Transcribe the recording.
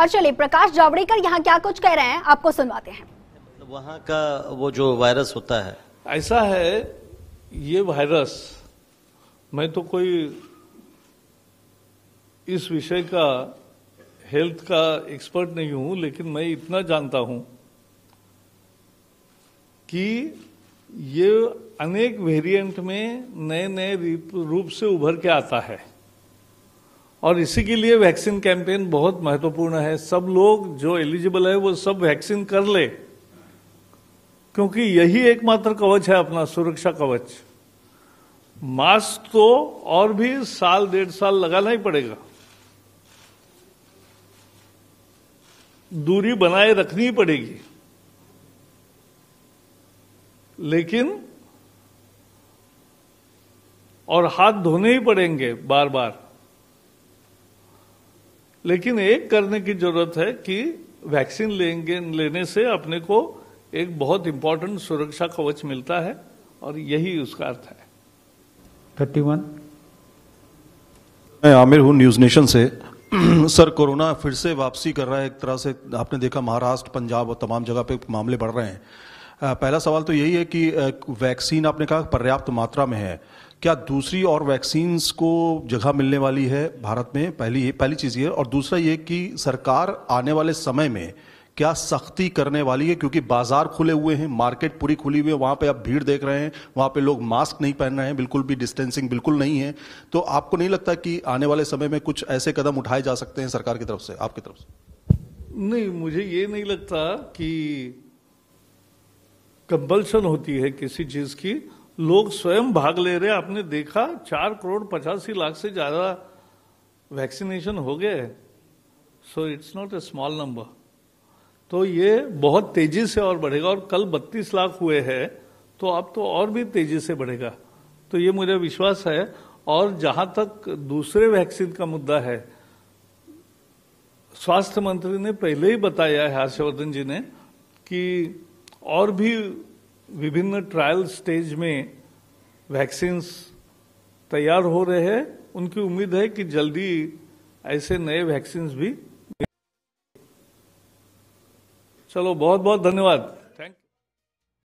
और चलिए प्रकाश जावड़ेकर यहाँ क्या कुछ कह रहे हैं आपको सुनवाते हैं मतलब वहाँ का वो जो वायरस होता है ऐसा है ये वायरस मैं तो कोई इस विषय का हेल्थ का एक्सपर्ट नहीं हूं लेकिन मैं इतना जानता हूं कि ये अनेक वेरिएंट में नए नए रूप से उभर के आता है और इसी के लिए वैक्सीन कैंपेन बहुत महत्वपूर्ण है सब लोग जो एलिजिबल है वो सब वैक्सीन कर ले क्योंकि यही एकमात्र कवच है अपना सुरक्षा कवच मास्क तो और भी साल डेढ़ साल लगाना ही पड़ेगा दूरी बनाए रखनी पड़ेगी लेकिन और हाथ धोने ही पड़ेंगे बार बार लेकिन एक करने की जरूरत है कि वैक्सीन लेंगे लेने से अपने को एक बहुत इंपॉर्टेंट सुरक्षा कवच मिलता है और यही उसका अर्थ है थर्टी वन मैं आमिर हूँ न्यूज नेशन से सर कोरोना फिर से वापसी कर रहा है एक तरह से आपने देखा महाराष्ट्र पंजाब और तमाम जगह पे मामले बढ़ रहे हैं पहला सवाल तो यही है कि वैक्सीन आपने कहा पर्याप्त मात्रा में है क्या दूसरी और वैक्सीन को जगह मिलने वाली है भारत में पहली ये पहली चीज़ ये और दूसरा ये कि सरकार आने वाले समय में क्या सख्ती करने वाली है क्योंकि बाजार खुले हुए हैं मार्केट पूरी खुली हुई है वहाँ पे आप भीड़ देख रहे हैं वहाँ पे लोग मास्क नहीं पहन रहे हैं बिल्कुल भी डिस्टेंसिंग बिल्कुल नहीं है तो आपको नहीं लगता कि आने वाले समय में कुछ ऐसे कदम उठाए जा सकते हैं सरकार की तरफ से आपकी तरफ से नहीं मुझे ये नहीं लगता कि कंपल्सन होती है किसी चीज की लोग स्वयं भाग ले रहे आपने देखा चार करोड़ पचासी लाख से ज्यादा वैक्सीनेशन हो गए so it's not a small number तो ये बहुत तेजी से और बढ़ेगा और कल 32 लाख हुए हैं तो अब तो और भी तेजी से बढ़ेगा तो ये मुझे विश्वास है और जहां तक दूसरे वैक्सीन का मुद्दा है स्वास्थ्य मंत्री ने पहले ही बताया है हर्षवर्धन जी ने कि और भी विभिन्न ट्रायल स्टेज में वैक्सीन्स तैयार हो रहे हैं उनकी उम्मीद है कि जल्दी ऐसे नए वैक्सीन्स भी चलो बहुत बहुत धन्यवाद